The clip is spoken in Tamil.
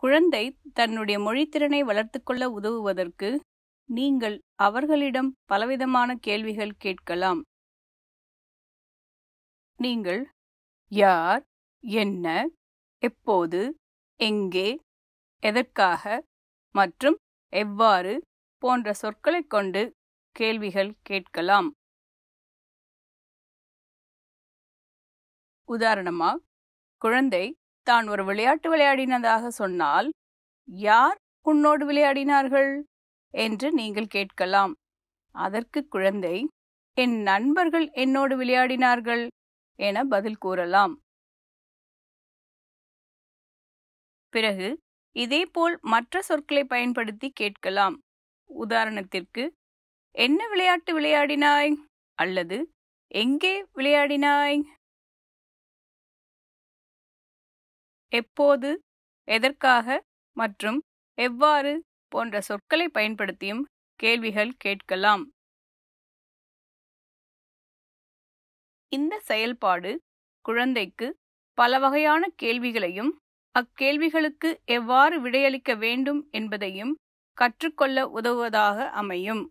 குழந்தை தன்னுடைய மொழித்திறனை வளர்த்துக்கொள்ள உதவுவதற்கு நீங்கள் அவர்களிடம் பலவிதமான கேள்விகள் கேட்கலாம் நீங்கள் யார் என்ன எப்போது எங்கே எதற்காக மற்றும் எவ்வாறு போன்ற சொற்களைக் கொண்டு கேள்விகள் கேட்கலாம் உதாரணமாக குழந்தை தான் ஒரு விளையாட்டு விளையாடினதாக சொன்னால் யார் உன்னோடு விளையாடினார்கள் என்று நீங்கள் கேட்கலாம் அதற்கு குழந்தை என் நண்பர்கள் என்னோடு விளையாடினார்கள் என பதில் கூறலாம் பிறகு இதேபோல் மற்ற சொற்களை பயன்படுத்தி கேட்கலாம் உதாரணத்திற்கு என்ன விளையாட்டு விளையாடினாய் அல்லது எங்கே விளையாடினாய் எப்போது எதற்காக மற்றும் எவ்வாறு போன்ற சொற்களை பயன்படுத்தியும் கேள்விகள் கேட்கலாம் இந்த செயல்பாடு குழந்தைக்கு பல வகையான கேள்விகளையும் அக்கேள்விகளுக்கு எவ்வாறு விடையளிக்க வேண்டும் என்பதையும் கற்றுக்கொள்ள உதவுவதாக அமையும்